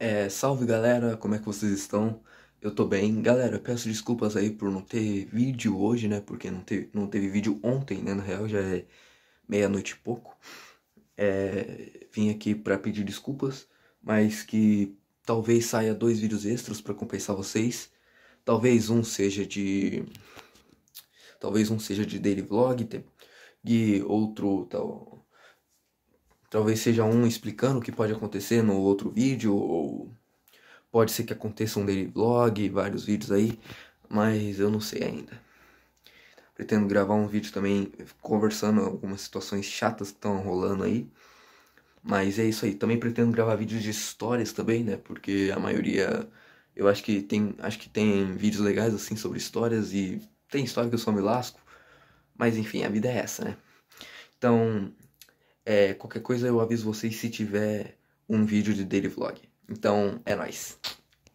É, salve galera, como é que vocês estão? Eu tô bem. Galera, peço desculpas aí por não ter vídeo hoje, né? Porque não teve, não teve vídeo ontem, né? Na real já é meia-noite e pouco. É, vim aqui para pedir desculpas, mas que talvez saia dois vídeos extras para compensar vocês. Talvez um seja de. Talvez um seja de daily vlog e outro tal, Talvez seja um explicando o que pode acontecer no outro vídeo, ou pode ser que aconteça um daily vlog, vários vídeos aí, mas eu não sei ainda. Pretendo gravar um vídeo também conversando algumas situações chatas que estão rolando aí. Mas é isso aí. Também pretendo gravar vídeos de histórias também, né? Porque a maioria eu acho que tem, acho que tem vídeos legais assim sobre histórias e tem história que eu só me lasco. Mas enfim, a vida é essa, né? Então, é, qualquer coisa eu aviso vocês se tiver um vídeo de daily vlog. Então, é nóis.